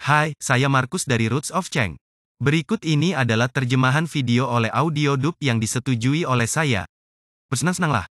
Hai, saya Markus dari Roots of Cheng. Berikut ini adalah terjemahan video oleh audio dub yang disetujui oleh saya. Bersenang-senanglah.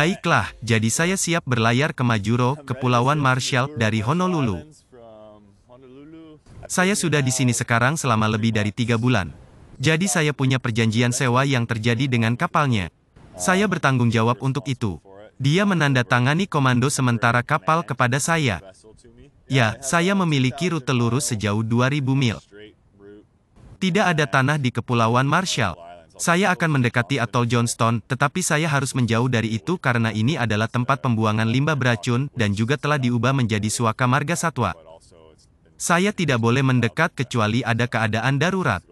Baiklah, jadi saya siap berlayar ke Majuro, Kepulauan Marshall, dari Honolulu. Saya sudah di sini sekarang selama lebih dari tiga bulan. Jadi saya punya perjanjian sewa yang terjadi dengan kapalnya. Saya bertanggung jawab untuk itu. Dia menandatangani komando sementara kapal kepada saya. Ya, saya memiliki rute lurus sejauh 2000 mil. Tidak ada tanah di Kepulauan Marshall. Saya akan mendekati Atol Johnston, tetapi saya harus menjauh dari itu karena ini adalah tempat pembuangan limbah beracun dan juga telah diubah menjadi suaka marga satwa. Saya tidak boleh mendekat kecuali ada keadaan darurat.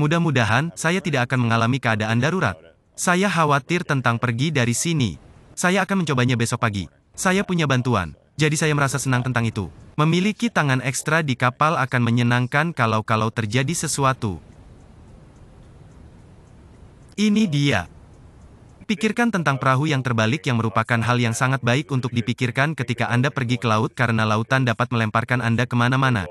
Mudah-mudahan, saya tidak akan mengalami keadaan darurat. Saya khawatir tentang pergi dari sini. Saya akan mencobanya besok pagi. Saya punya bantuan. Jadi saya merasa senang tentang itu. Memiliki tangan ekstra di kapal akan menyenangkan kalau-kalau terjadi sesuatu. Ini dia. Pikirkan tentang perahu yang terbalik yang merupakan hal yang sangat baik untuk dipikirkan ketika Anda pergi ke laut karena lautan dapat melemparkan Anda kemana-mana.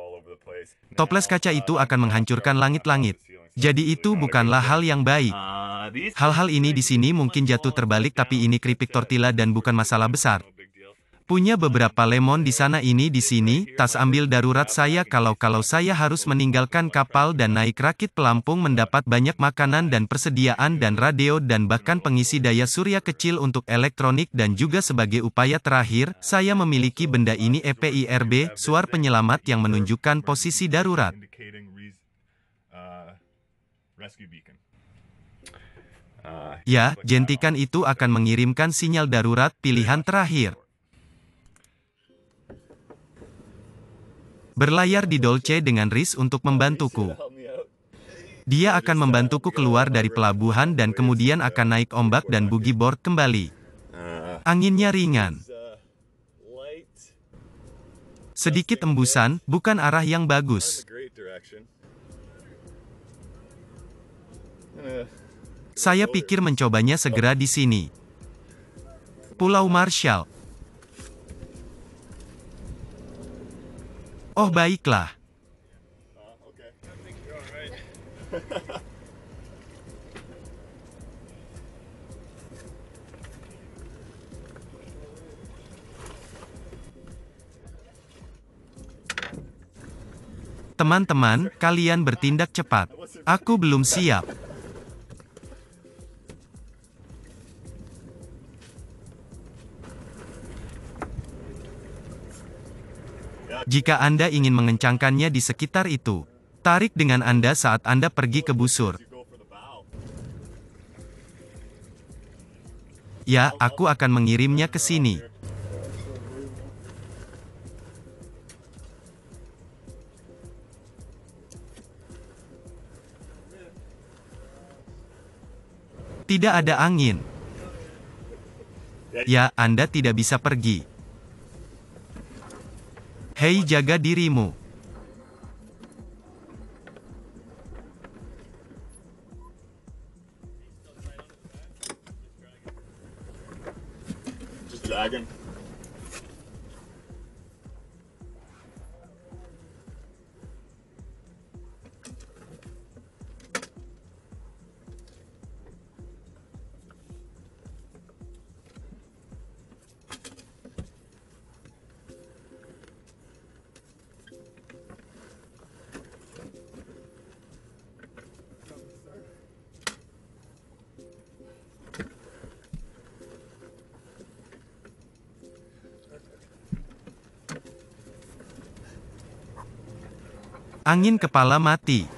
Toples kaca itu akan menghancurkan langit-langit. Jadi itu bukanlah hal yang baik. Hal-hal ini di sini mungkin jatuh terbalik tapi ini keripik tortilla dan bukan masalah besar. Punya beberapa lemon di sana ini di sini, tas ambil darurat saya kalau-kalau saya harus meninggalkan kapal dan naik rakit pelampung mendapat banyak makanan dan persediaan dan radio dan bahkan pengisi daya surya kecil untuk elektronik dan juga sebagai upaya terakhir, saya memiliki benda ini EPIRB, suar penyelamat yang menunjukkan posisi darurat. Ya, jentikan itu akan mengirimkan sinyal darurat pilihan terakhir. Berlayar di Dolce dengan Riz untuk membantuku. Dia akan membantuku keluar dari pelabuhan dan kemudian akan naik ombak dan bugi board kembali. Anginnya ringan. Sedikit embusan, bukan arah yang bagus. Saya pikir mencobanya segera di sini. Pulau Marshall Oh baiklah. Teman-teman, kalian bertindak cepat. Aku belum siap. Jika Anda ingin mengencangkannya di sekitar itu, tarik dengan Anda saat Anda pergi ke busur. Ya, aku akan mengirimnya ke sini. Tidak ada angin. Ya, Anda tidak bisa pergi. Hei jaga dirimu. Angin kepala mati.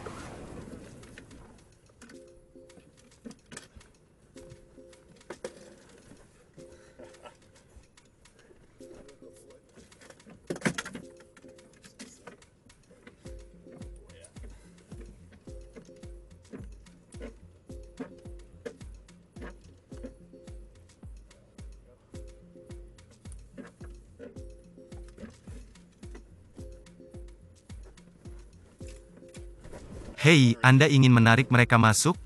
Hei, Anda ingin menarik mereka masuk?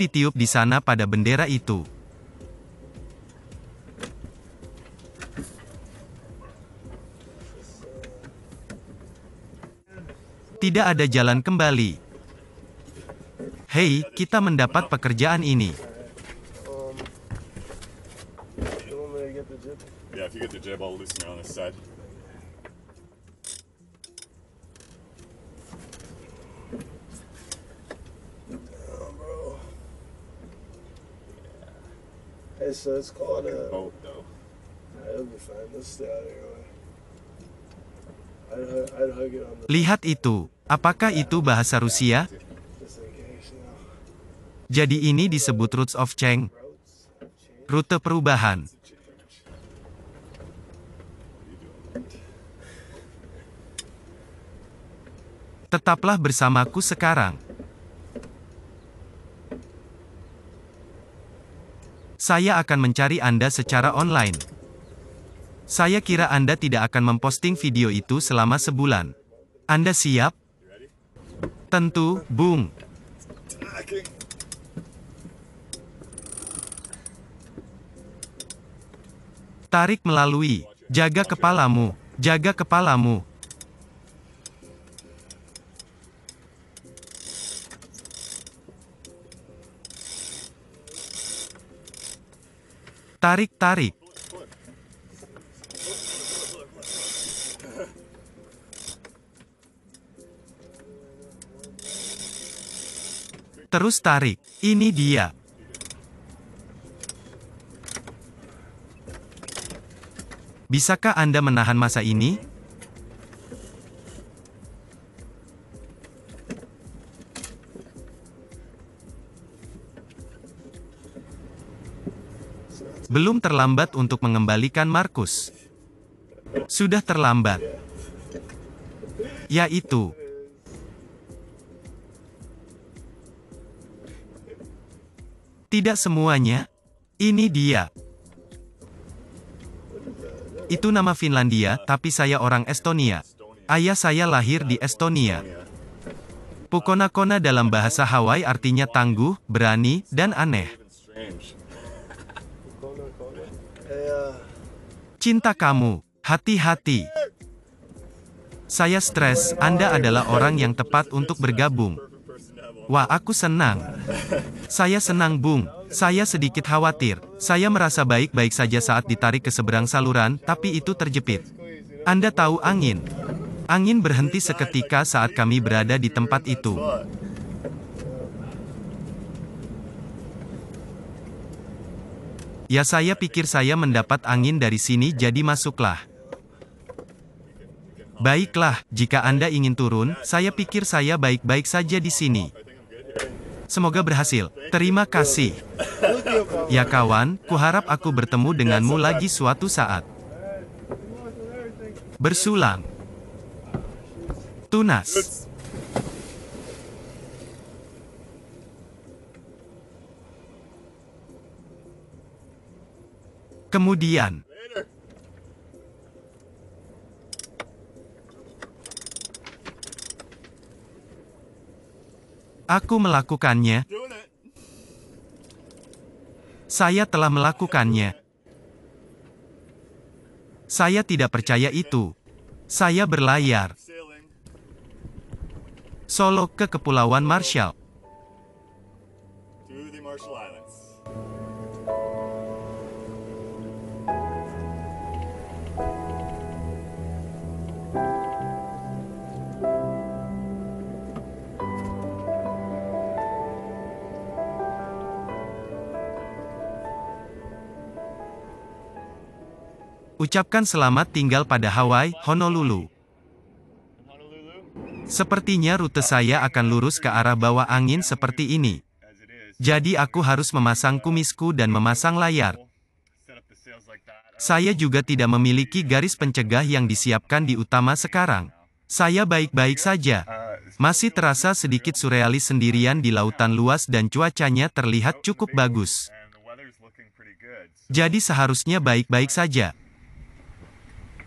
ditiup di sana pada bendera itu. Tidak ada jalan kembali. Hei, kita mendapat pekerjaan ini. Hey, so it's called a uh, boat though. Lihat itu. Apakah itu bahasa Rusia? Jadi ini disebut Roots of Cheng. Rute perubahan. Tetaplah bersamaku sekarang. Saya akan mencari Anda secara online. Saya kira Anda tidak akan memposting video itu selama sebulan. Anda siap? Tentu, Bung. Tarik melalui. Jaga kepalamu. Jaga kepalamu. Tarik-tarik. Terus tarik. Ini dia. Bisakah Anda menahan masa ini? Belum terlambat untuk mengembalikan Markus. Sudah terlambat. Yaitu, Tidak semuanya. Ini dia. Itu nama Finlandia, tapi saya orang Estonia. Ayah saya lahir di Estonia. Pukonakona dalam bahasa Hawaii artinya tangguh, berani, dan aneh. cinta kamu. Hati-hati. Saya stres, Anda adalah orang yang tepat untuk bergabung. Wah, aku senang. Saya senang, Bung. Saya sedikit khawatir. Saya merasa baik-baik saja saat ditarik ke seberang saluran, tapi itu terjepit. Anda tahu angin. Angin berhenti seketika saat kami berada di tempat itu. Ya saya pikir saya mendapat angin dari sini jadi masuklah. Baiklah, jika Anda ingin turun, saya pikir saya baik-baik saja di sini. Semoga berhasil. Terima kasih. Ya kawan, kuharap aku bertemu denganmu lagi suatu saat. Bersulang. Tunas. Kemudian, Aku melakukannya. Saya telah melakukannya. Saya tidak percaya itu. Saya berlayar. Solo ke Kepulauan Marshall. Ucapkan selamat tinggal pada Hawaii, Honolulu. Sepertinya rute saya akan lurus ke arah bawah angin seperti ini. Jadi aku harus memasang kumisku dan memasang layar. Saya juga tidak memiliki garis pencegah yang disiapkan di utama sekarang. Saya baik-baik saja. Masih terasa sedikit surrealis sendirian di lautan luas dan cuacanya terlihat cukup bagus. Jadi seharusnya baik-baik saja.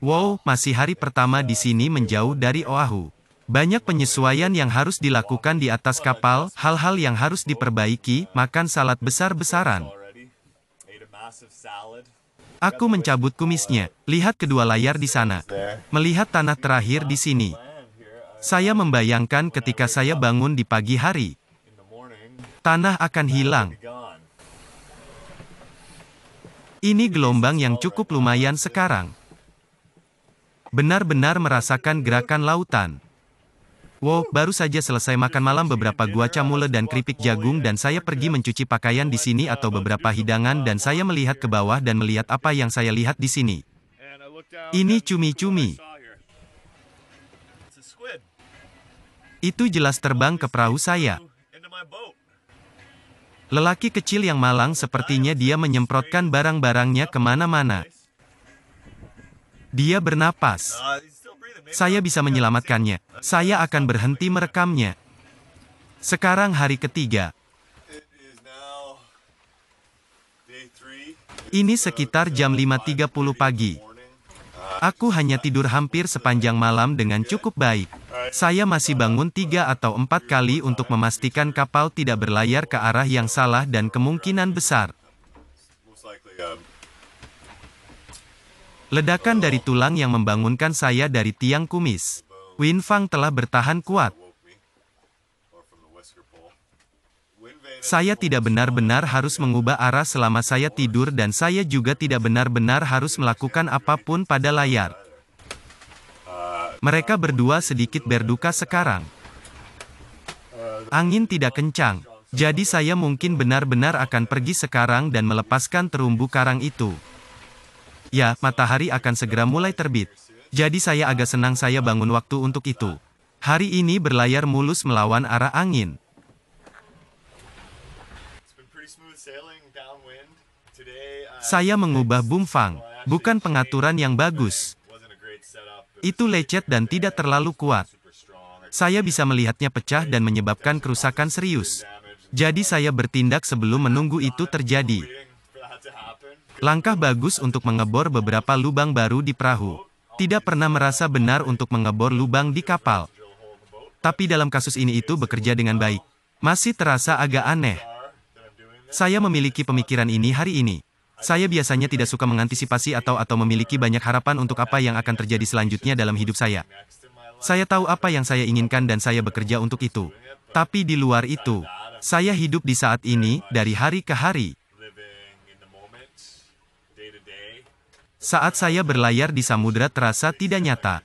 Wow, masih hari pertama di sini menjauh dari Oahu. Banyak penyesuaian yang harus dilakukan di atas kapal, hal-hal yang harus diperbaiki, makan salad besar-besaran. Aku mencabut kumisnya. Lihat kedua layar di sana. Melihat tanah terakhir di sini. Saya membayangkan ketika saya bangun di pagi hari. Tanah akan hilang. Ini gelombang yang cukup lumayan sekarang. Benar-benar merasakan gerakan lautan. Wow, baru saja selesai makan malam beberapa gua camule dan keripik jagung dan saya pergi mencuci pakaian di sini atau beberapa hidangan dan saya melihat ke bawah dan melihat apa yang saya lihat di sini. Ini cumi-cumi. Itu jelas terbang ke perahu saya. Lelaki kecil yang malang sepertinya dia menyemprotkan barang-barangnya kemana-mana. Dia bernapas. Saya bisa menyelamatkannya. Saya akan berhenti merekamnya. Sekarang hari ketiga. Ini sekitar jam 5.30 pagi. Aku hanya tidur hampir sepanjang malam dengan cukup baik. Saya masih bangun tiga atau empat kali untuk memastikan kapal tidak berlayar ke arah yang salah dan kemungkinan besar. Ledakan dari tulang yang membangunkan saya dari tiang kumis. Win Fang telah bertahan kuat. Saya tidak benar-benar harus mengubah arah selama saya tidur dan saya juga tidak benar-benar harus melakukan apapun pada layar. Mereka berdua sedikit berduka sekarang. Angin tidak kencang, jadi saya mungkin benar-benar akan pergi sekarang dan melepaskan terumbu karang itu. Ya, matahari akan segera mulai terbit. Jadi saya agak senang saya bangun waktu untuk itu. Hari ini berlayar mulus melawan arah angin. Saya mengubah bumfang, bukan pengaturan yang bagus. Itu lecet dan tidak terlalu kuat. Saya bisa melihatnya pecah dan menyebabkan kerusakan serius. Jadi saya bertindak sebelum menunggu itu terjadi. Langkah bagus untuk mengebor beberapa lubang baru di perahu. Tidak pernah merasa benar untuk mengebor lubang di kapal. Tapi dalam kasus ini itu bekerja dengan baik. Masih terasa agak aneh. Saya memiliki pemikiran ini hari ini. Saya biasanya tidak suka mengantisipasi atau atau memiliki banyak harapan untuk apa yang akan terjadi selanjutnya dalam hidup saya. Saya tahu apa yang saya inginkan dan saya bekerja untuk itu. Tapi di luar itu, saya hidup di saat ini, dari hari ke hari. Saat saya berlayar di samudera terasa tidak nyata.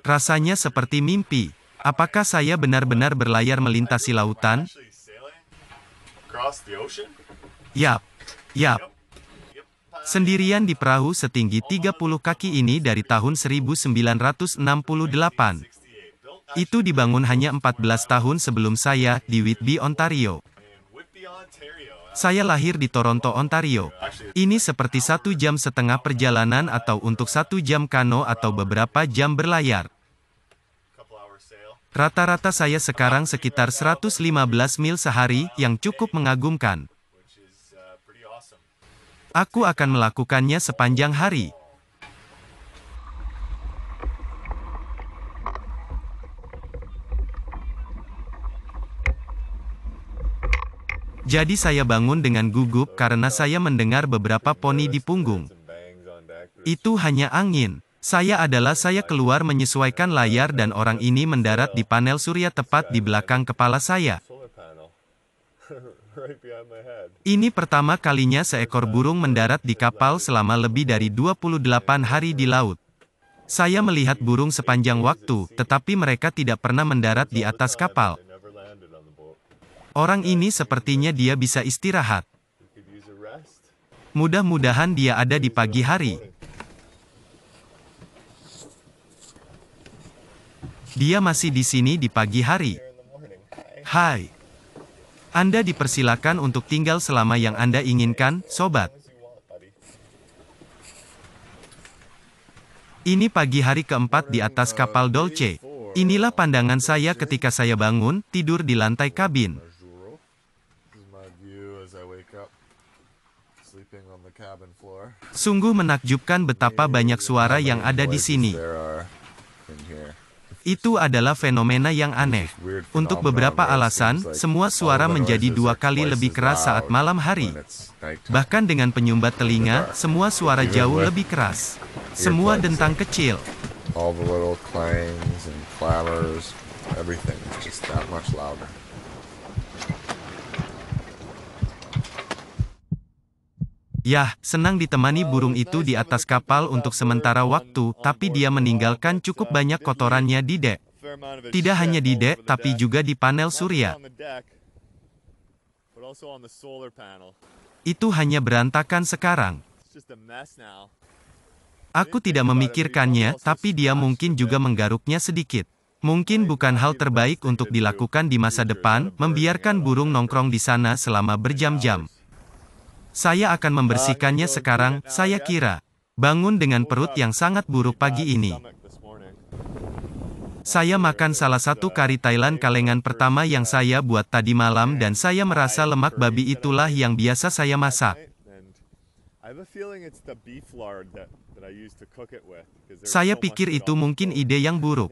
Rasanya seperti mimpi. Apakah saya benar-benar berlayar melintasi lautan? Yap. Yap. Sendirian di perahu setinggi 30 kaki ini dari tahun 1968. Itu dibangun hanya 14 tahun sebelum saya, di Whitby, Ontario. Saya lahir di Toronto, Ontario. Ini seperti satu jam setengah perjalanan atau untuk satu jam kano atau beberapa jam berlayar. Rata-rata saya sekarang sekitar 115 mil sehari, yang cukup mengagumkan. Aku akan melakukannya sepanjang hari. Jadi saya bangun dengan gugup karena saya mendengar beberapa poni di punggung. Itu hanya angin. Saya adalah saya keluar menyesuaikan layar dan orang ini mendarat di panel surya tepat di belakang kepala saya. Ini pertama kalinya seekor burung mendarat di kapal selama lebih dari 28 hari di laut. Saya melihat burung sepanjang waktu, tetapi mereka tidak pernah mendarat di atas kapal. Orang ini sepertinya dia bisa istirahat. Mudah-mudahan dia ada di pagi hari. Dia masih di sini di pagi hari. Hai. Anda dipersilakan untuk tinggal selama yang Anda inginkan, sobat. Ini pagi hari keempat di atas kapal Dolce. Inilah pandangan saya ketika saya bangun, tidur di lantai kabin. Sungguh menakjubkan betapa banyak suara yang ada di sini. Itu adalah fenomena yang aneh. Untuk beberapa alasan, semua suara menjadi dua kali lebih keras saat malam hari. Bahkan dengan penyumbat telinga, semua suara jauh lebih keras. Semua dentang kecil. All the little Yah, senang ditemani burung itu di atas kapal untuk sementara waktu, tapi dia meninggalkan cukup banyak kotorannya di dek. Tidak hanya di dek, tapi juga di panel surya. Itu hanya berantakan sekarang. Aku tidak memikirkannya, tapi dia mungkin juga menggaruknya sedikit. Mungkin bukan hal terbaik untuk dilakukan di masa depan, membiarkan burung nongkrong di sana selama berjam-jam. Saya akan membersihkannya sekarang, saya kira. Bangun dengan perut yang sangat buruk pagi ini. Saya makan salah satu kari Thailand kalengan pertama yang saya buat tadi malam dan saya merasa lemak babi itulah yang biasa saya masak. Saya pikir itu mungkin ide yang buruk.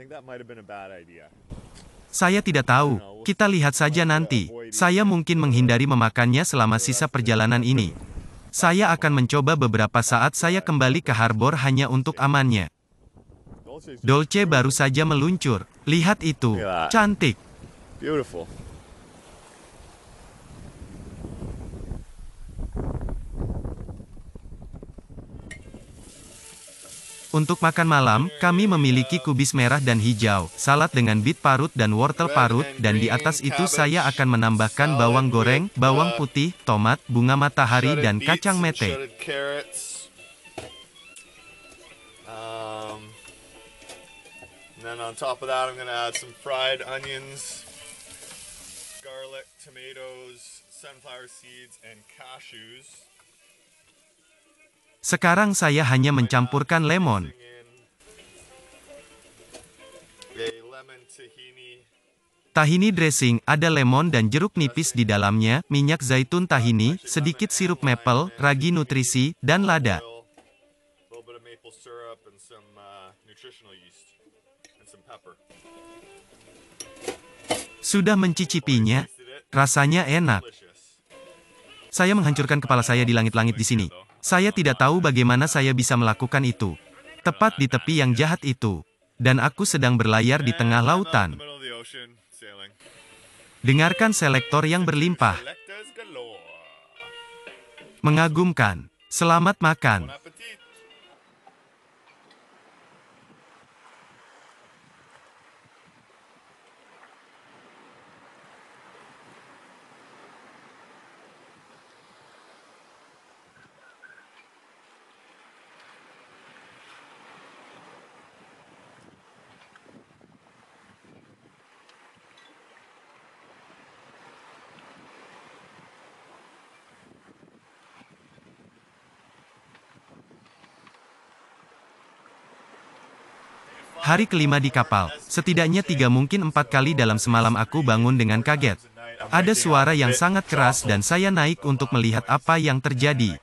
Saya tidak tahu, kita lihat saja nanti. Saya mungkin menghindari memakannya selama sisa perjalanan ini. Saya akan mencoba beberapa saat saya kembali ke harbor hanya untuk amannya. Dolce baru saja meluncur. Lihat itu, cantik. Untuk makan malam, kami memiliki kubis merah dan hijau, salad dengan bit parut dan wortel parut, dan di atas itu saya akan menambahkan bawang goreng, bawang putih, tomat, bunga matahari dan kacang mete. Um, sekarang saya hanya mencampurkan lemon. Tahini dressing ada lemon dan jeruk nipis di dalamnya, minyak zaitun tahini, sedikit sirup maple, ragi nutrisi, dan lada. Sudah mencicipinya? Rasanya enak. Saya menghancurkan kepala saya di langit-langit di sini. Saya tidak tahu bagaimana saya bisa melakukan itu. Tepat di tepi yang jahat itu. Dan aku sedang berlayar di tengah lautan. Dengarkan selektor yang berlimpah. Mengagumkan. Selamat makan. Hari kelima di kapal, setidaknya tiga mungkin empat kali dalam semalam aku bangun dengan kaget. Ada suara yang sangat keras dan saya naik untuk melihat apa yang terjadi.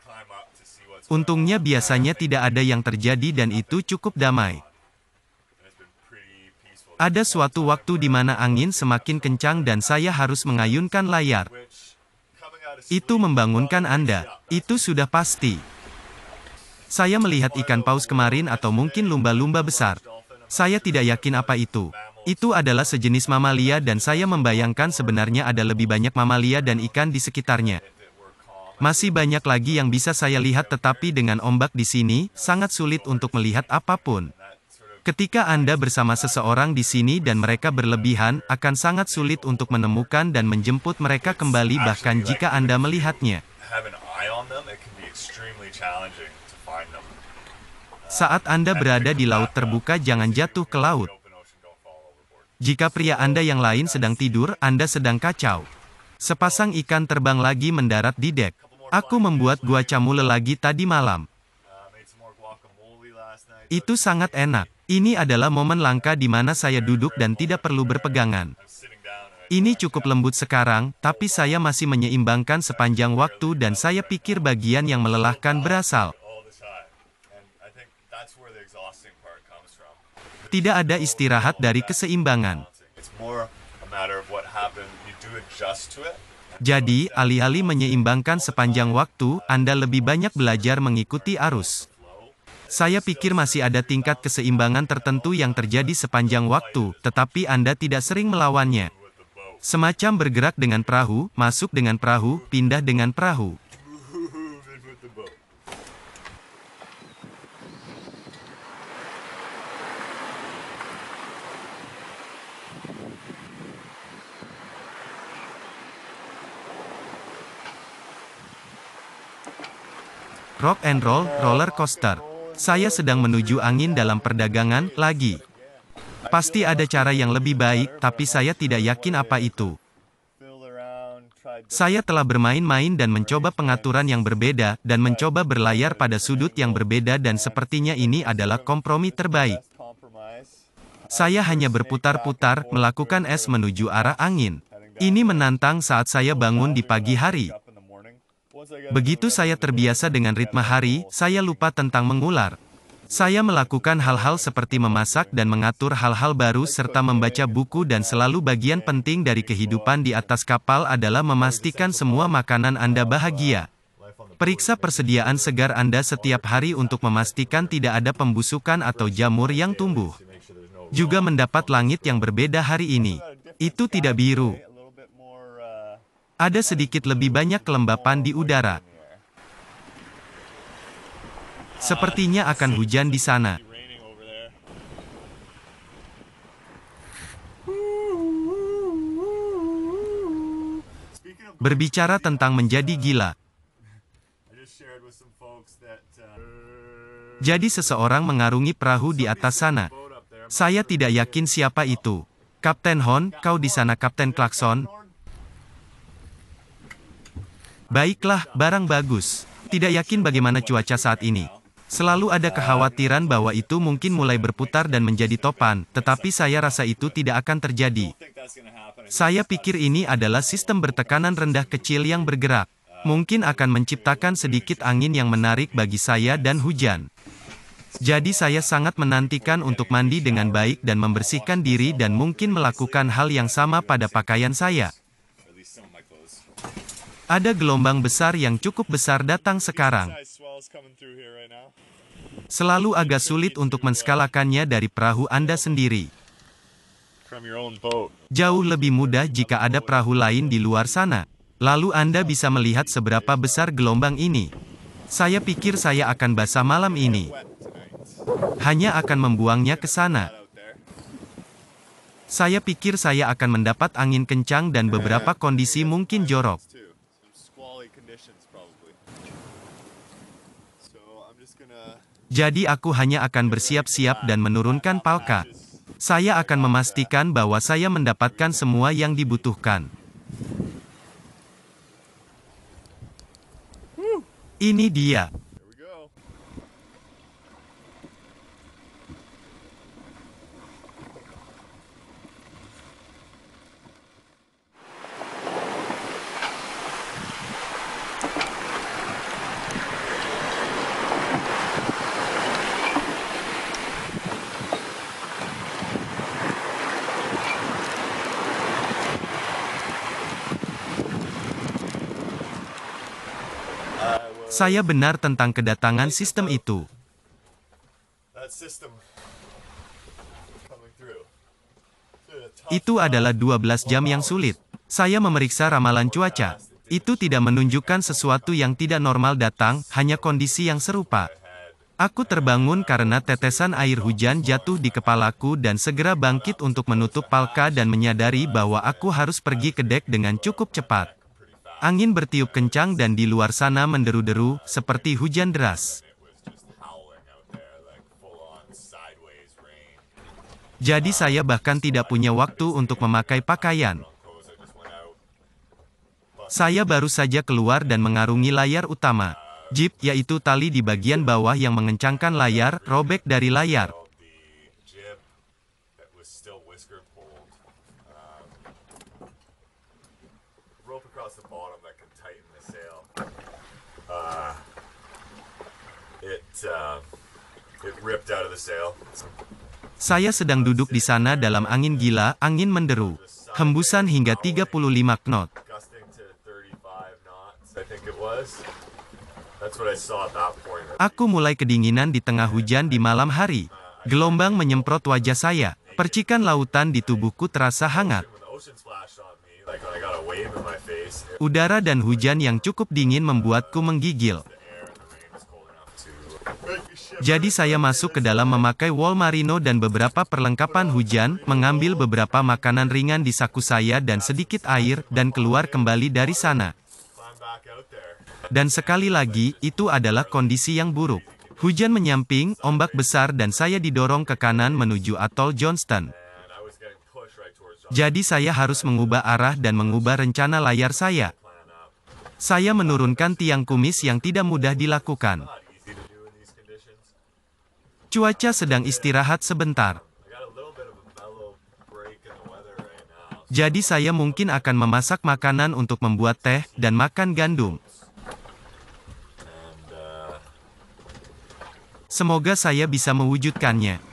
Untungnya biasanya tidak ada yang terjadi dan itu cukup damai. Ada suatu waktu di mana angin semakin kencang dan saya harus mengayunkan layar. Itu membangunkan Anda, itu sudah pasti. Saya melihat ikan paus kemarin atau mungkin lumba-lumba besar. Saya tidak yakin apa itu. Itu adalah sejenis mamalia dan saya membayangkan sebenarnya ada lebih banyak mamalia dan ikan di sekitarnya. Masih banyak lagi yang bisa saya lihat tetapi dengan ombak di sini, sangat sulit untuk melihat apapun. Ketika Anda bersama seseorang di sini dan mereka berlebihan, akan sangat sulit untuk menemukan dan menjemput mereka kembali bahkan jika Anda melihatnya. Saat Anda berada di laut terbuka jangan jatuh ke laut. Jika pria Anda yang lain sedang tidur, Anda sedang kacau. Sepasang ikan terbang lagi mendarat di dek. Aku membuat guacamole lagi tadi malam. Itu sangat enak. Ini adalah momen langka di mana saya duduk dan tidak perlu berpegangan. Ini cukup lembut sekarang, tapi saya masih menyeimbangkan sepanjang waktu dan saya pikir bagian yang melelahkan berasal Tidak ada istirahat dari keseimbangan. Jadi, alih-alih menyeimbangkan sepanjang waktu, Anda lebih banyak belajar mengikuti arus. Saya pikir masih ada tingkat keseimbangan tertentu yang terjadi sepanjang waktu, tetapi Anda tidak sering melawannya. Semacam bergerak dengan perahu, masuk dengan perahu, pindah dengan perahu. rock and roll, roller coaster. Saya sedang menuju angin dalam perdagangan, lagi. Pasti ada cara yang lebih baik, tapi saya tidak yakin apa itu. Saya telah bermain-main dan mencoba pengaturan yang berbeda, dan mencoba berlayar pada sudut yang berbeda dan sepertinya ini adalah kompromi terbaik. Saya hanya berputar-putar, melakukan es menuju arah angin. Ini menantang saat saya bangun di pagi hari. Begitu saya terbiasa dengan ritme hari, saya lupa tentang mengular. Saya melakukan hal-hal seperti memasak dan mengatur hal-hal baru serta membaca buku dan selalu bagian penting dari kehidupan di atas kapal adalah memastikan semua makanan Anda bahagia. Periksa persediaan segar Anda setiap hari untuk memastikan tidak ada pembusukan atau jamur yang tumbuh. Juga mendapat langit yang berbeda hari ini. Itu tidak biru ada sedikit lebih banyak kelembapan di udara. Sepertinya akan hujan di sana. Berbicara tentang menjadi gila. Jadi seseorang mengarungi perahu di atas sana. Saya tidak yakin siapa itu. Kapten Hon, kau di sana Kapten Klakson, Baiklah, barang bagus. Tidak yakin bagaimana cuaca saat ini. Selalu ada kekhawatiran bahwa itu mungkin mulai berputar dan menjadi topan, tetapi saya rasa itu tidak akan terjadi. Saya pikir ini adalah sistem bertekanan rendah kecil yang bergerak. Mungkin akan menciptakan sedikit angin yang menarik bagi saya dan hujan. Jadi saya sangat menantikan untuk mandi dengan baik dan membersihkan diri dan mungkin melakukan hal yang sama pada pakaian saya. Ada gelombang besar yang cukup besar datang sekarang. Selalu agak sulit untuk menskalakannya dari perahu Anda sendiri. Jauh lebih mudah jika ada perahu lain di luar sana. Lalu Anda bisa melihat seberapa besar gelombang ini. Saya pikir saya akan basah malam ini. Hanya akan membuangnya ke sana. Saya pikir saya akan mendapat angin kencang dan beberapa kondisi mungkin jorok. Jadi aku hanya akan bersiap-siap dan menurunkan palka. Saya akan memastikan bahwa saya mendapatkan semua yang dibutuhkan. Ini dia. Saya benar tentang kedatangan sistem itu. Itu adalah 12 jam yang sulit. Saya memeriksa ramalan cuaca. Itu tidak menunjukkan sesuatu yang tidak normal datang, hanya kondisi yang serupa. Aku terbangun karena tetesan air hujan jatuh di kepalaku dan segera bangkit untuk menutup palka dan menyadari bahwa aku harus pergi ke dek dengan cukup cepat. Angin bertiup kencang dan di luar sana menderu-deru, seperti hujan deras. Jadi saya bahkan tidak punya waktu untuk memakai pakaian. Saya baru saja keluar dan mengarungi layar utama. Jeep, yaitu tali di bagian bawah yang mengencangkan layar, robek dari layar. Uh, saya sedang duduk di sana dalam angin gila, angin menderu. Hembusan hingga 35 knot. Aku mulai kedinginan di tengah hujan di malam hari. Gelombang menyemprot wajah saya. Percikan lautan di tubuhku terasa hangat. Udara dan hujan yang cukup dingin membuatku menggigil. Jadi saya masuk ke dalam memakai wall marino dan beberapa perlengkapan hujan, mengambil beberapa makanan ringan di saku saya dan sedikit air, dan keluar kembali dari sana. Dan sekali lagi, itu adalah kondisi yang buruk. Hujan menyamping, ombak besar dan saya didorong ke kanan menuju atol Johnston. Jadi saya harus mengubah arah dan mengubah rencana layar saya. Saya menurunkan tiang kumis yang tidak mudah dilakukan. Cuaca sedang istirahat sebentar. Jadi saya mungkin akan memasak makanan untuk membuat teh dan makan gandum. Semoga saya bisa mewujudkannya.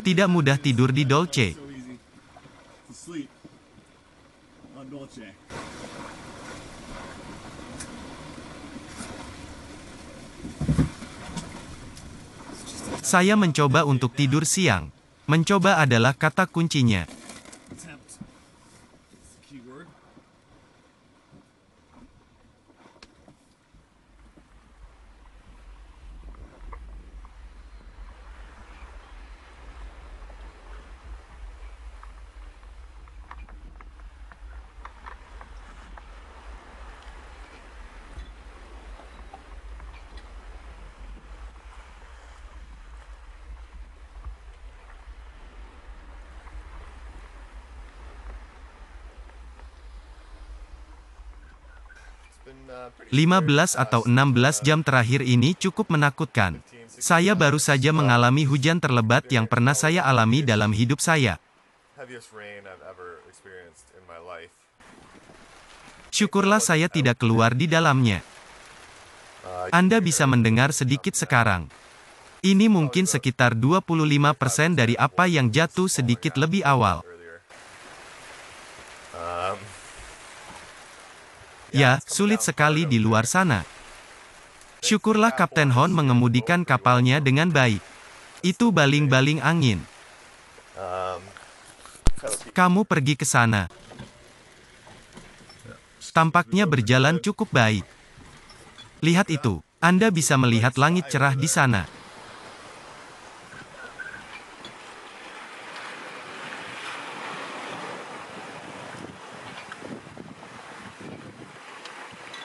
Tidak mudah tidur di Dolce. Saya mencoba untuk tidur siang. Mencoba adalah kata kuncinya. 15 atau 16 jam terakhir ini cukup menakutkan. Saya baru saja mengalami hujan terlebat yang pernah saya alami dalam hidup saya. Syukurlah saya tidak keluar di dalamnya. Anda bisa mendengar sedikit sekarang. Ini mungkin sekitar 25% dari apa yang jatuh sedikit lebih awal. Ya, sulit sekali di luar sana. Syukurlah Kapten Hon mengemudikan kapalnya dengan baik. Itu baling-baling angin. Kamu pergi ke sana. Tampaknya berjalan cukup baik. Lihat itu, Anda bisa melihat langit cerah di sana.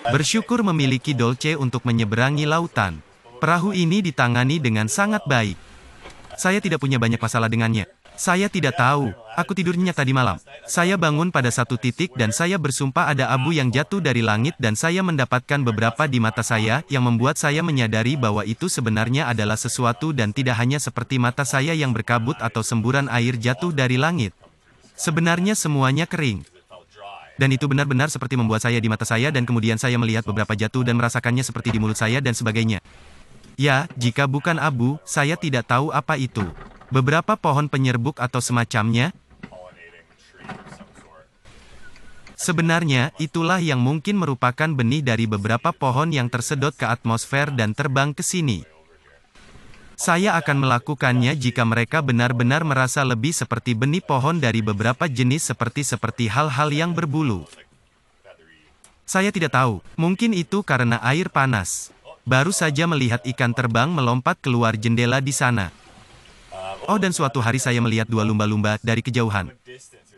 Bersyukur memiliki Dolce untuk menyeberangi lautan. Perahu ini ditangani dengan sangat baik. Saya tidak punya banyak masalah dengannya. Saya tidak tahu, aku tidur nyenyak tadi malam. Saya bangun pada satu titik dan saya bersumpah ada abu yang jatuh dari langit dan saya mendapatkan beberapa di mata saya yang membuat saya menyadari bahwa itu sebenarnya adalah sesuatu dan tidak hanya seperti mata saya yang berkabut atau semburan air jatuh dari langit. Sebenarnya semuanya kering. Dan itu benar-benar seperti membuat saya di mata saya dan kemudian saya melihat beberapa jatuh dan merasakannya seperti di mulut saya dan sebagainya. Ya, jika bukan abu, saya tidak tahu apa itu. Beberapa pohon penyerbuk atau semacamnya, Sebenarnya, itulah yang mungkin merupakan benih dari beberapa pohon yang tersedot ke atmosfer dan terbang ke sini. Saya akan melakukannya jika mereka benar-benar merasa lebih seperti benih pohon dari beberapa jenis seperti seperti hal-hal yang berbulu. Saya tidak tahu, mungkin itu karena air panas. Baru saja melihat ikan terbang melompat keluar jendela di sana. Oh dan suatu hari saya melihat dua lumba-lumba dari kejauhan.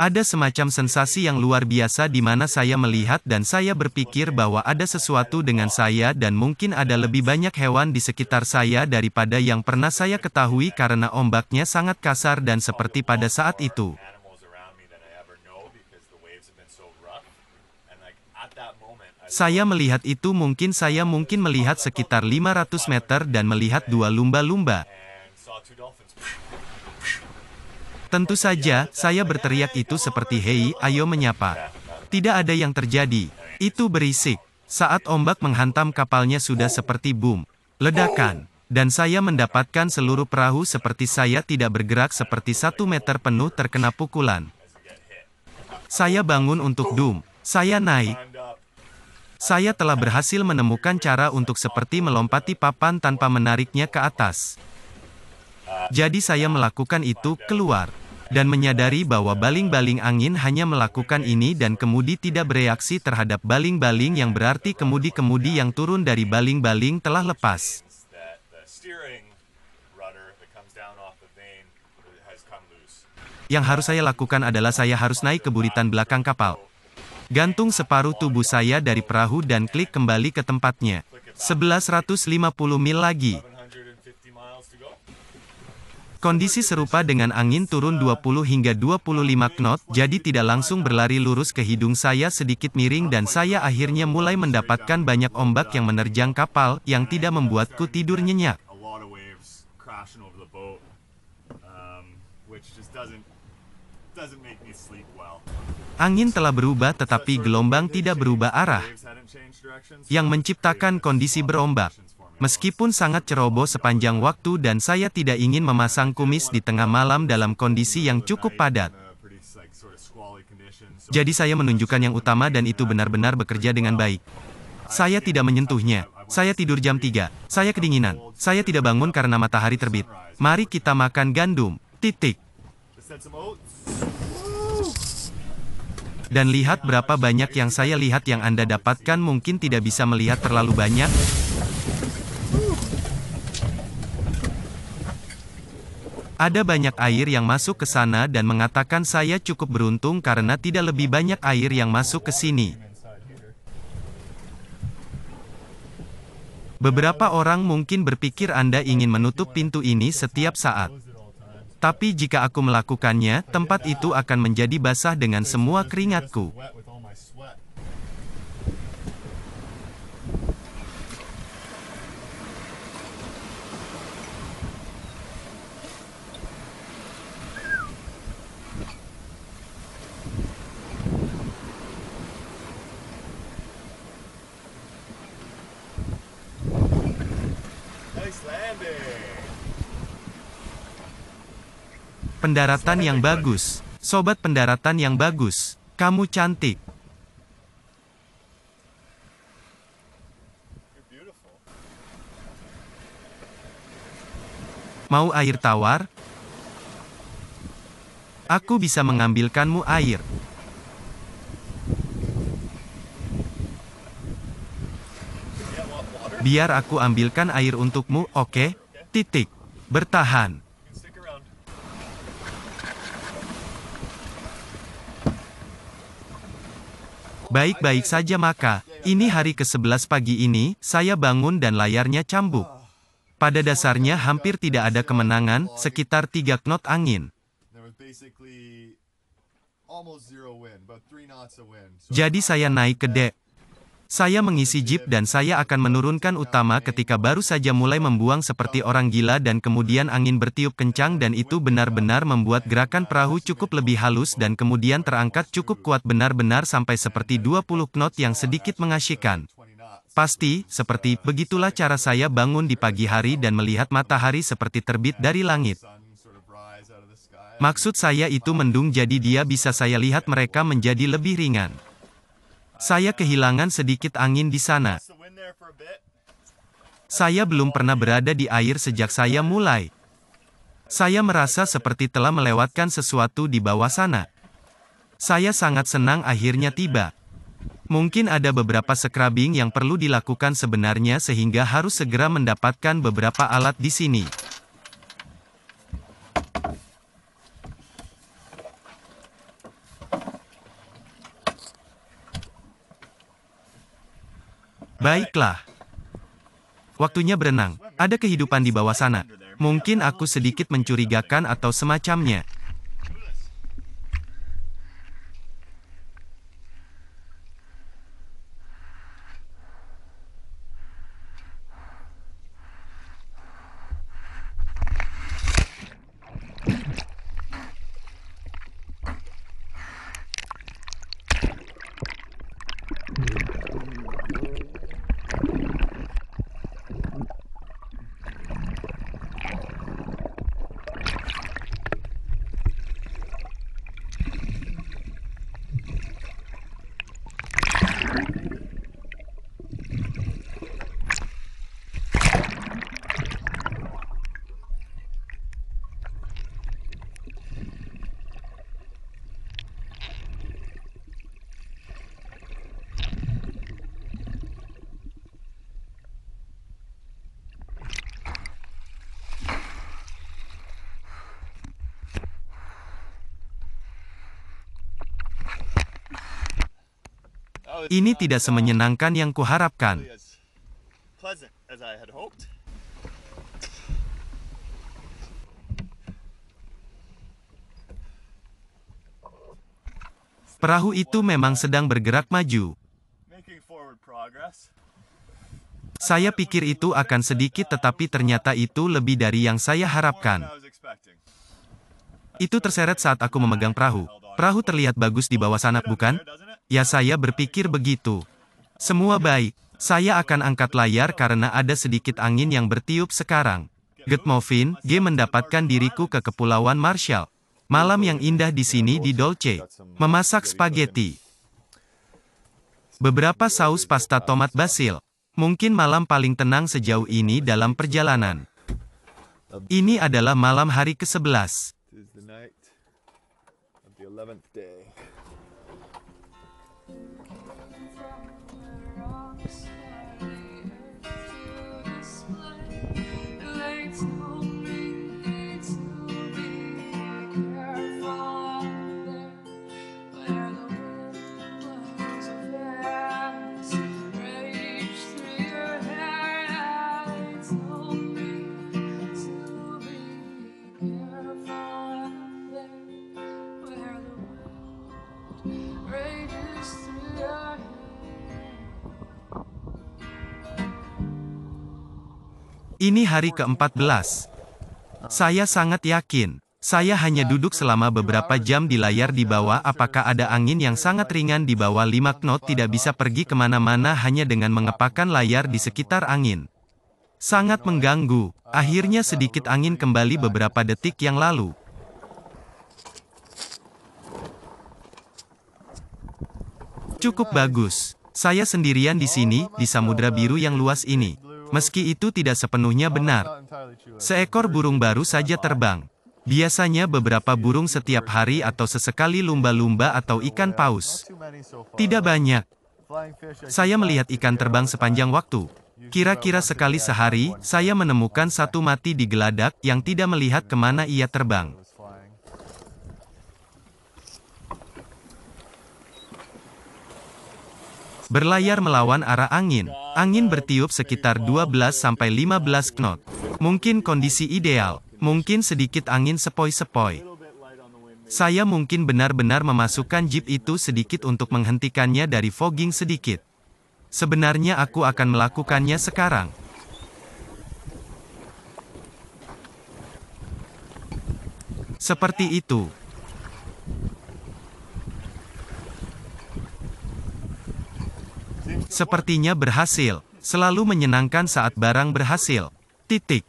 Ada semacam sensasi yang luar biasa di mana saya melihat dan saya berpikir bahwa ada sesuatu dengan saya dan mungkin ada lebih banyak hewan di sekitar saya daripada yang pernah saya ketahui karena ombaknya sangat kasar dan seperti pada saat itu. Saya melihat itu mungkin saya mungkin melihat sekitar 500 meter dan melihat dua lumba-lumba, Tentu saja, saya berteriak itu seperti hei, ayo menyapa. Tidak ada yang terjadi. Itu berisik. Saat ombak menghantam kapalnya sudah seperti boom. Ledakan. Dan saya mendapatkan seluruh perahu seperti saya tidak bergerak seperti satu meter penuh terkena pukulan. Saya bangun untuk Doom. Saya naik. Saya telah berhasil menemukan cara untuk seperti melompati papan tanpa menariknya ke atas. Jadi saya melakukan itu, keluar dan menyadari bahwa baling-baling angin hanya melakukan ini dan kemudi tidak bereaksi terhadap baling-baling yang berarti kemudi-kemudi yang turun dari baling-baling telah lepas. Yang harus saya lakukan adalah saya harus naik ke buritan belakang kapal. Gantung separuh tubuh saya dari perahu dan klik kembali ke tempatnya. 1150 mil lagi. Kondisi serupa dengan angin turun 20 hingga 25 knot, jadi tidak langsung berlari lurus ke hidung saya sedikit miring dan saya akhirnya mulai mendapatkan banyak ombak yang menerjang kapal, yang tidak membuatku tidur nyenyak. Um, angin telah berubah tetapi gelombang tidak berubah arah, yang menciptakan kondisi berombak. Meskipun sangat ceroboh sepanjang waktu dan saya tidak ingin memasang kumis di tengah malam dalam kondisi yang cukup padat. Jadi saya menunjukkan yang utama dan itu benar-benar bekerja dengan baik. Saya tidak menyentuhnya. Saya tidur jam 3. Saya kedinginan. Saya tidak bangun karena matahari terbit. Mari kita makan gandum. Titik. Dan lihat berapa banyak yang saya lihat yang Anda dapatkan mungkin tidak bisa melihat terlalu banyak, Ada banyak air yang masuk ke sana dan mengatakan saya cukup beruntung karena tidak lebih banyak air yang masuk ke sini. Beberapa orang mungkin berpikir Anda ingin menutup pintu ini setiap saat. Tapi jika aku melakukannya, tempat itu akan menjadi basah dengan semua keringatku. Pendaratan yang bagus. Sobat pendaratan yang bagus. Kamu cantik. Mau air tawar? Aku bisa mengambilkanmu air. Biar aku ambilkan air untukmu, oke? Okay? Titik. Bertahan. Baik-baik saja maka, ini hari ke-11 pagi ini, saya bangun dan layarnya cambuk. Pada dasarnya hampir tidak ada kemenangan, sekitar 3 knot angin. Jadi saya naik ke dek, saya mengisi jeep dan saya akan menurunkan utama ketika baru saja mulai membuang seperti orang gila dan kemudian angin bertiup kencang dan itu benar-benar membuat gerakan perahu cukup lebih halus dan kemudian terangkat cukup kuat benar-benar sampai seperti 20 knot yang sedikit mengasyikan. Pasti, seperti, begitulah cara saya bangun di pagi hari dan melihat matahari seperti terbit dari langit. Maksud saya itu mendung jadi dia bisa saya lihat mereka menjadi lebih ringan. Saya kehilangan sedikit angin di sana. Saya belum pernah berada di air sejak saya mulai. Saya merasa seperti telah melewatkan sesuatu di bawah sana. Saya sangat senang akhirnya tiba. Mungkin ada beberapa scrubbing yang perlu dilakukan sebenarnya sehingga harus segera mendapatkan beberapa alat di sini. Baiklah. Waktunya berenang. Ada kehidupan di bawah sana. Mungkin aku sedikit mencurigakan atau semacamnya. Ini tidak semenyenangkan yang kuharapkan. Perahu itu memang sedang bergerak maju. Saya pikir itu akan sedikit tetapi ternyata itu lebih dari yang saya harapkan. Itu terseret saat aku memegang perahu. Perahu terlihat bagus di bawah sanak, bukan? Ya saya berpikir begitu. Semua baik. Saya akan angkat layar karena ada sedikit angin yang bertiup sekarang. Getmovin, G mendapatkan diriku ke Kepulauan Marshall. Malam yang indah di sini di Dolce. Memasak spaghetti. Beberapa saus pasta tomat basil. Mungkin malam paling tenang sejauh ini dalam perjalanan. Ini adalah malam hari ke-11. Ini hari ke-14. Saya sangat yakin. Saya hanya duduk selama beberapa jam di layar di bawah apakah ada angin yang sangat ringan di bawah 5 knot tidak bisa pergi kemana-mana hanya dengan mengepakkan layar di sekitar angin. Sangat mengganggu, akhirnya sedikit angin kembali beberapa detik yang lalu. Cukup bagus. Saya sendirian di sini, di samudra biru yang luas ini. Meski itu tidak sepenuhnya benar. Seekor burung baru saja terbang. Biasanya beberapa burung setiap hari atau sesekali lumba-lumba atau ikan paus. Tidak banyak. Saya melihat ikan terbang sepanjang waktu. Kira-kira sekali sehari, saya menemukan satu mati di geladak yang tidak melihat kemana ia terbang. Berlayar melawan arah angin. Angin bertiup sekitar 12-15 knot. Mungkin kondisi ideal. Mungkin sedikit angin sepoi-sepoi. Saya mungkin benar-benar memasukkan jeep itu sedikit untuk menghentikannya dari fogging sedikit. Sebenarnya aku akan melakukannya sekarang. Seperti itu. Sepertinya berhasil. Selalu menyenangkan saat barang berhasil. Titik.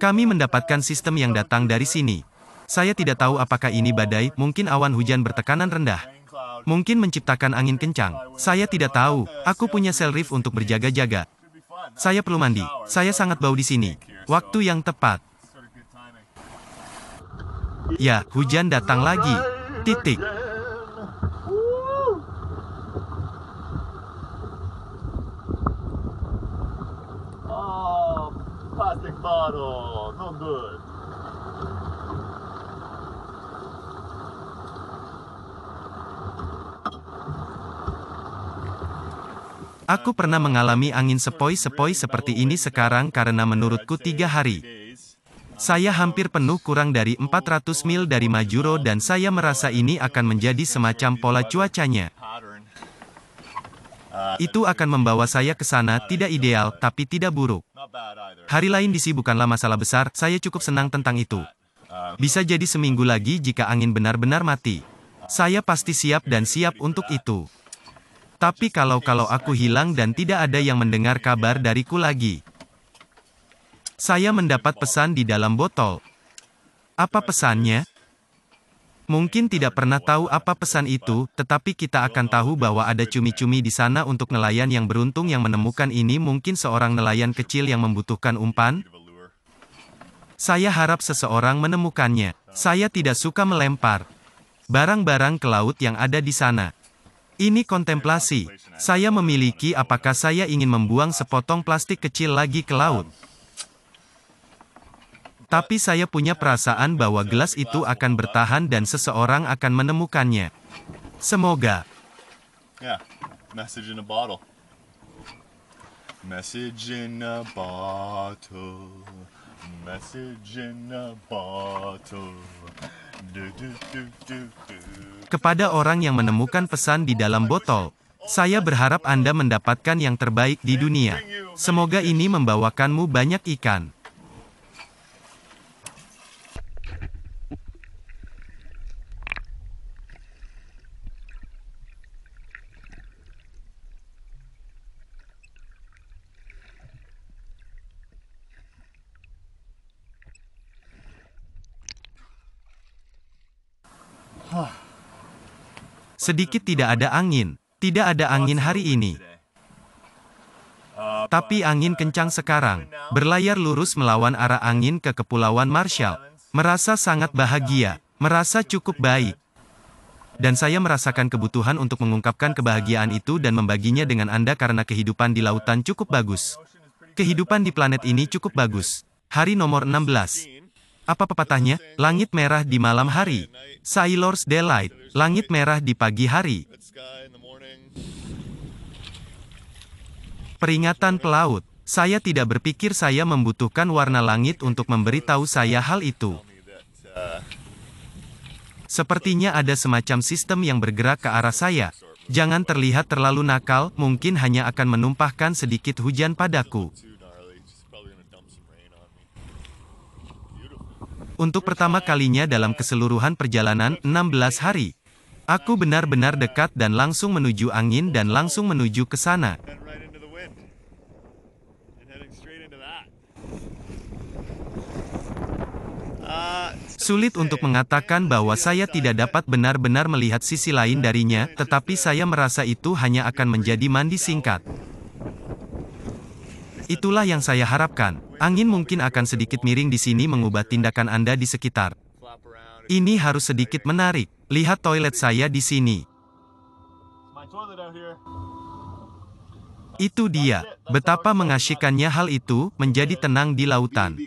Kami mendapatkan sistem yang datang dari sini. Saya tidak tahu apakah ini badai, mungkin awan hujan bertekanan rendah. Mungkin menciptakan angin kencang. Saya tidak tahu. Aku punya sel untuk berjaga-jaga. Saya perlu mandi. Saya sangat bau di sini. Waktu yang tepat. Ya, hujan datang lagi. Titik. Oh, Aku pernah mengalami angin sepoi-sepoi seperti ini sekarang karena menurutku tiga hari. Saya hampir penuh kurang dari 400 mil dari Majuro dan saya merasa ini akan menjadi semacam pola cuacanya. Itu akan membawa saya ke sana tidak ideal, tapi tidak buruk. Hari lain di bukanlah masalah besar, saya cukup senang tentang itu. Bisa jadi seminggu lagi jika angin benar-benar mati. Saya pasti siap dan siap untuk itu. Tapi kalau-kalau aku hilang dan tidak ada yang mendengar kabar dariku lagi. Saya mendapat pesan di dalam botol. Apa pesannya? Mungkin tidak pernah tahu apa pesan itu, tetapi kita akan tahu bahwa ada cumi-cumi di sana untuk nelayan yang beruntung yang menemukan ini mungkin seorang nelayan kecil yang membutuhkan umpan. Saya harap seseorang menemukannya. Saya tidak suka melempar barang-barang ke laut yang ada di sana. Ini kontemplasi. Saya memiliki apakah saya ingin membuang sepotong plastik kecil lagi ke laut. Tapi saya punya perasaan bahwa gelas itu akan bertahan dan seseorang akan menemukannya. Semoga. Ya, kepada orang yang menemukan pesan di dalam botol, saya berharap Anda mendapatkan yang terbaik di dunia. Semoga ini membawakanmu banyak ikan. Sedikit tidak ada angin. Tidak ada angin hari ini. Tapi angin kencang sekarang. Berlayar lurus melawan arah angin ke Kepulauan Marshall. Merasa sangat bahagia. Merasa cukup baik dan saya merasakan kebutuhan untuk mengungkapkan kebahagiaan itu dan membaginya dengan Anda karena kehidupan di lautan cukup bagus. Kehidupan di planet ini cukup bagus. Hari nomor 16. Apa pepatahnya? Langit merah di malam hari. Sailor's Delight, langit merah di pagi hari. Peringatan pelaut. Saya tidak berpikir saya membutuhkan warna langit untuk memberitahu saya hal itu. Sepertinya ada semacam sistem yang bergerak ke arah saya. Jangan terlihat terlalu nakal, mungkin hanya akan menumpahkan sedikit hujan padaku. Untuk pertama kalinya dalam keseluruhan perjalanan 16 hari, aku benar-benar dekat dan langsung menuju angin dan langsung menuju ke sana. Sulit untuk mengatakan bahwa saya tidak dapat benar-benar melihat sisi lain darinya, tetapi saya merasa itu hanya akan menjadi mandi singkat. Itulah yang saya harapkan. Angin mungkin akan sedikit miring di sini mengubah tindakan Anda di sekitar. Ini harus sedikit menarik. Lihat toilet saya di sini. Itu dia. Betapa mengasyikannya hal itu, menjadi tenang di lautan.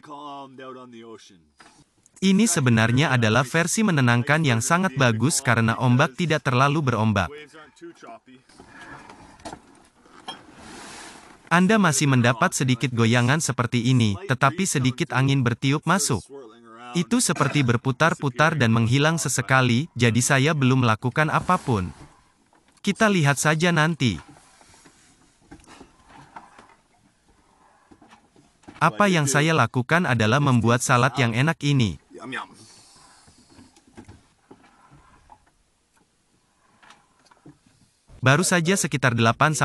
Ini sebenarnya adalah versi menenangkan yang sangat bagus karena ombak tidak terlalu berombak. Anda masih mendapat sedikit goyangan seperti ini, tetapi sedikit angin bertiup masuk. Itu seperti berputar-putar dan menghilang sesekali, jadi saya belum melakukan apapun. Kita lihat saja nanti. Apa yang saya lakukan adalah membuat salad yang enak ini. Baru saja sekitar 8-10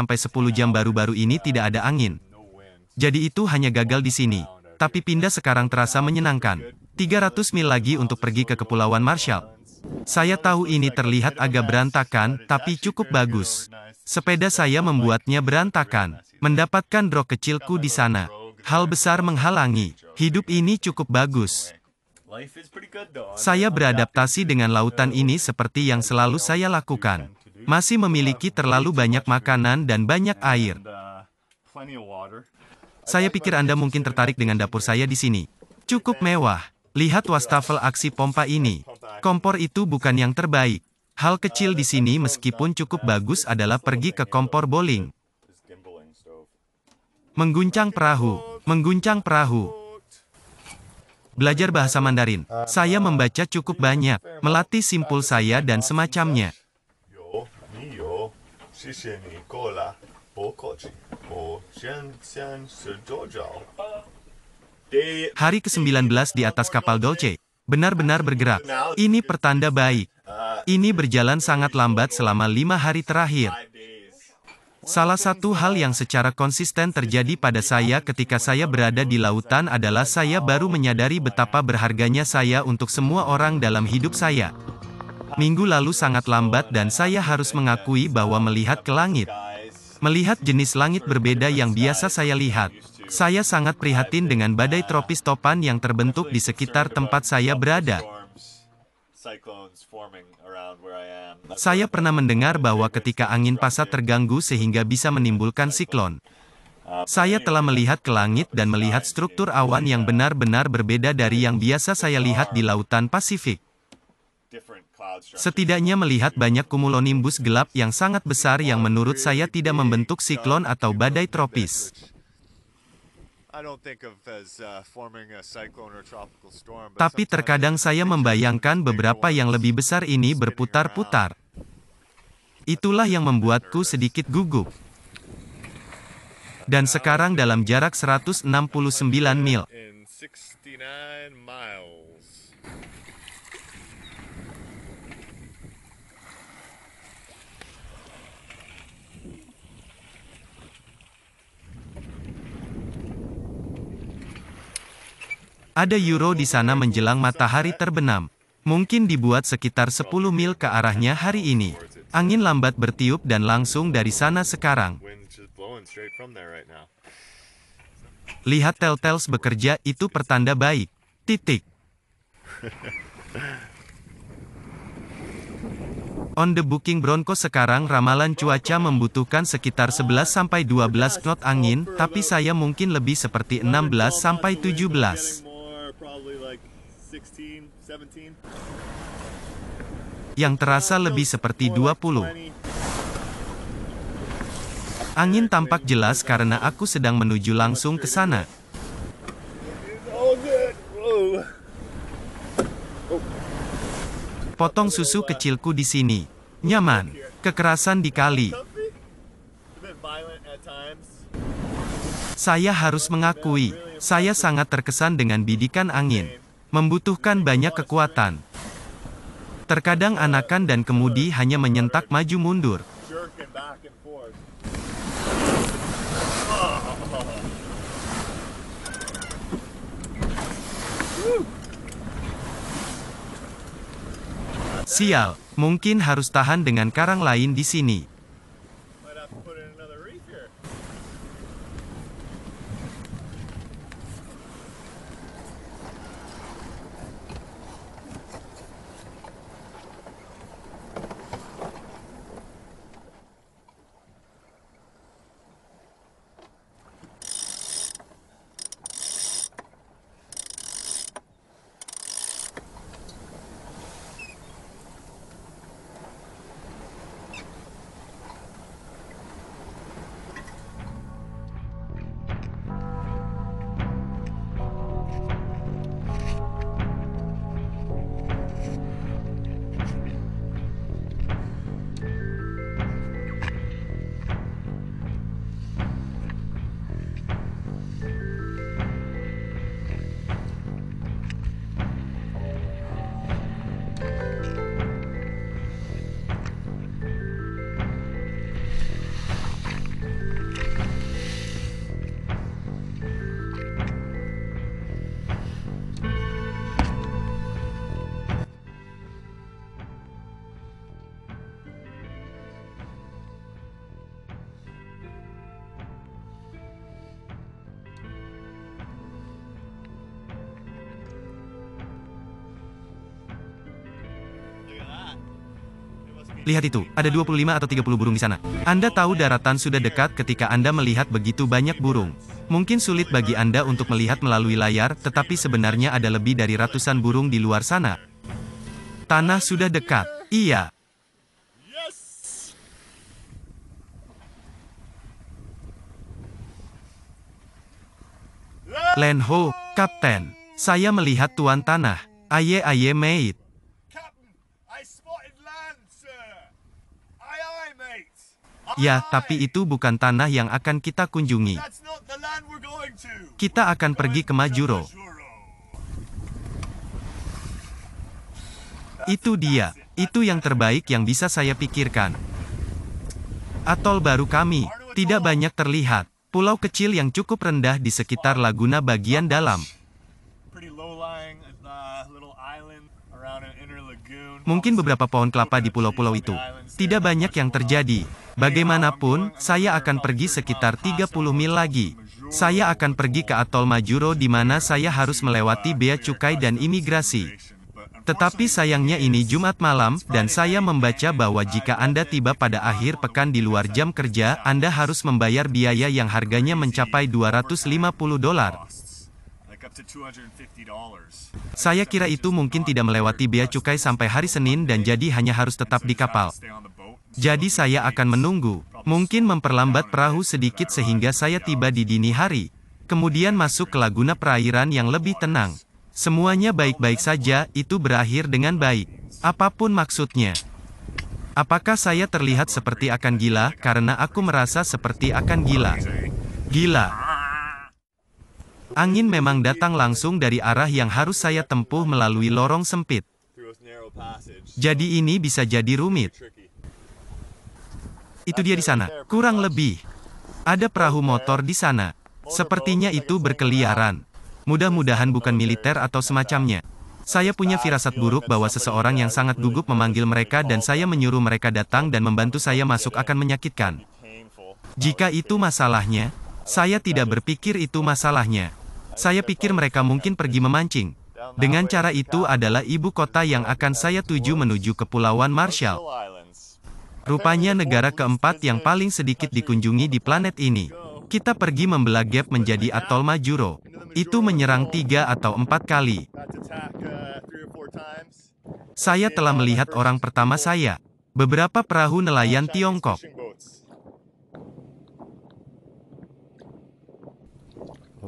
jam baru-baru ini tidak ada angin. Jadi itu hanya gagal di sini. Tapi pindah sekarang terasa menyenangkan. 300 mil lagi untuk pergi ke Kepulauan Marshall. Saya tahu ini terlihat agak berantakan, tapi cukup bagus. Sepeda saya membuatnya berantakan. Mendapatkan drog kecilku di sana. Hal besar menghalangi. Hidup ini cukup bagus. Saya beradaptasi dengan lautan ini seperti yang selalu saya lakukan masih memiliki terlalu banyak makanan dan banyak air. Saya pikir Anda mungkin tertarik dengan dapur saya di sini. Cukup mewah. Lihat wastafel aksi pompa ini. Kompor itu bukan yang terbaik. Hal kecil di sini meskipun cukup bagus adalah pergi ke kompor bowling. Mengguncang perahu. Mengguncang perahu. Belajar bahasa Mandarin. Saya membaca cukup banyak, melatih simpul saya dan semacamnya. Hari ke-19 di atas kapal Dolce, benar-benar bergerak. Ini pertanda baik. Ini berjalan sangat lambat selama lima hari terakhir. Salah satu hal yang secara konsisten terjadi pada saya ketika saya berada di lautan adalah saya baru menyadari betapa berharganya saya untuk semua orang dalam hidup saya. Minggu lalu sangat lambat dan saya harus mengakui bahwa melihat ke langit. Melihat jenis langit berbeda yang biasa saya lihat. Saya sangat prihatin dengan badai tropis topan yang terbentuk di sekitar tempat saya berada. Saya pernah mendengar bahwa ketika angin pasat terganggu sehingga bisa menimbulkan siklon. Saya telah melihat ke langit dan melihat struktur awan yang benar-benar berbeda dari yang biasa saya lihat di lautan Pasifik. Setidaknya melihat banyak kumulonimbus gelap yang sangat besar yang menurut saya tidak membentuk siklon atau badai tropis. Uh, Tapi terkadang saya membayangkan beberapa yang lebih besar ini berputar-putar. Itulah yang membuatku sedikit gugup. Dan sekarang dalam jarak 169 mil. Ada euro di sana menjelang matahari terbenam. Mungkin dibuat sekitar 10 mil ke arahnya hari ini. Angin lambat bertiup dan langsung dari sana sekarang. Lihat Telltales bekerja, itu pertanda baik. Titik. On the booking Bronco sekarang ramalan cuaca membutuhkan sekitar 11 sampai 12 knot angin, tapi saya mungkin lebih seperti 16 sampai 17. Yang terasa lebih seperti 20. Angin tampak jelas karena aku sedang menuju langsung ke sana. Potong susu kecilku di sini. Nyaman. Kekerasan di kali. Saya harus mengakui, saya sangat terkesan dengan bidikan angin membutuhkan banyak kekuatan. Terkadang anakan dan kemudi hanya menyentak maju mundur. Sial, mungkin harus tahan dengan karang lain di sini. Lihat itu, ada 25 atau 30 burung di sana. Anda tahu daratan sudah dekat ketika Anda melihat begitu banyak burung. Mungkin sulit bagi Anda untuk melihat melalui layar, tetapi sebenarnya ada lebih dari ratusan burung di luar sana. Tanah sudah dekat. Iya. Lenho, Kapten. Saya melihat Tuan Tanah. Aye aye mate. Ya, tapi itu bukan tanah yang akan kita kunjungi. Kita akan pergi ke Majuro. Itu dia. Itu yang terbaik yang bisa saya pikirkan. Atol baru kami. Tidak banyak terlihat. Pulau kecil yang cukup rendah di sekitar laguna bagian dalam. mungkin beberapa pohon kelapa di pulau-pulau itu. Tidak banyak yang terjadi. Bagaimanapun, saya akan pergi sekitar 30 mil lagi. Saya akan pergi ke Atol Majuro di mana saya harus melewati bea cukai dan imigrasi. Tetapi sayangnya ini Jumat malam, dan saya membaca bahwa jika Anda tiba pada akhir pekan di luar jam kerja, Anda harus membayar biaya yang harganya mencapai 250 dolar. Saya kira itu mungkin tidak melewati bea cukai sampai hari Senin dan jadi hanya harus tetap di kapal. Jadi saya akan menunggu, mungkin memperlambat perahu sedikit sehingga saya tiba di dini hari, kemudian masuk ke laguna perairan yang lebih tenang. Semuanya baik-baik saja, itu berakhir dengan baik. Apapun maksudnya. Apakah saya terlihat seperti akan gila, karena aku merasa seperti akan gila. Gila. Angin memang datang langsung dari arah yang harus saya tempuh melalui lorong sempit. Jadi ini bisa jadi rumit. Itu dia di sana. Kurang lebih. Ada perahu motor di sana. Sepertinya itu berkeliaran. Mudah-mudahan bukan militer atau semacamnya. Saya punya firasat buruk bahwa seseorang yang sangat gugup memanggil mereka dan saya menyuruh mereka datang dan membantu saya masuk akan menyakitkan. Jika itu masalahnya, saya tidak berpikir itu masalahnya. Saya pikir mereka mungkin pergi memancing. Dengan cara itu adalah ibu kota yang akan saya tuju menuju Kepulauan Marshall. Rupanya negara keempat yang paling sedikit dikunjungi di planet ini. Kita pergi membelah gap menjadi atol Majuro. Itu menyerang tiga atau empat kali. Saya telah melihat orang pertama saya. Beberapa perahu nelayan Tiongkok.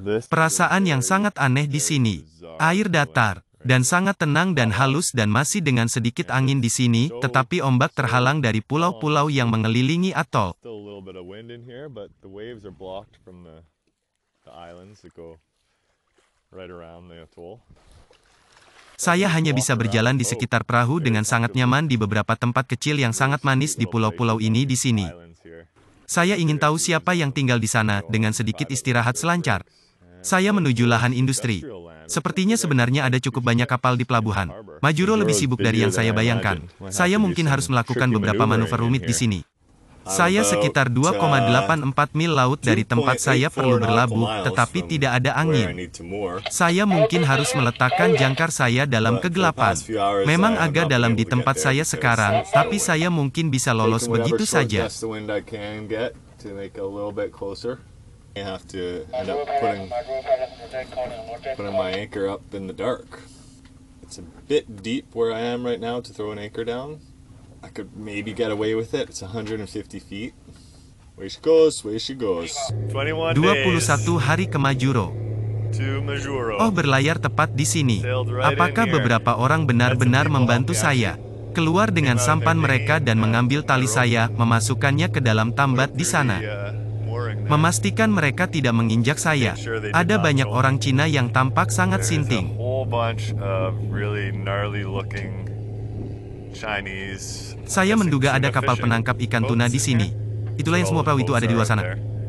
Perasaan yang sangat aneh di sini. Air datar, dan sangat tenang dan halus dan masih dengan sedikit angin di sini, tetapi ombak terhalang dari pulau-pulau yang mengelilingi atol. Saya hanya bisa berjalan di sekitar perahu dengan sangat nyaman di beberapa tempat kecil yang sangat manis di pulau-pulau ini di sini. Saya ingin tahu siapa yang tinggal di sana, dengan sedikit istirahat selancar. Saya menuju lahan industri. Sepertinya sebenarnya ada cukup banyak kapal di pelabuhan. Majuro lebih sibuk dari yang saya bayangkan. Saya mungkin harus melakukan beberapa manuver rumit di sini. Saya sekitar 2,84 mil laut dari tempat saya perlu berlabuh, tetapi tidak ada angin. Saya mungkin harus meletakkan jangkar saya dalam kegelapan. Memang agak dalam di tempat saya sekarang, tapi saya mungkin bisa lolos begitu saja. I have to end up putting, putting my anchor up in the dark. It's a bit deep where I am right now to throw an anchor down. I could maybe get away with it. It's 150 feet. Where she goes, where she goes. 21 hari ke Majuro. Oh berlayar tepat di sini. Apakah beberapa orang benar-benar membantu saya? Keluar dengan sampan mereka dan mengambil tali saya, memasukkannya ke dalam tambat di sana. Uh, memastikan mereka tidak menginjak saya. Ada banyak orang Cina yang tampak sangat sinting. Saya menduga ada kapal penangkap ikan tuna di sini. Itulah yang semua perahu itu ada di luar sana.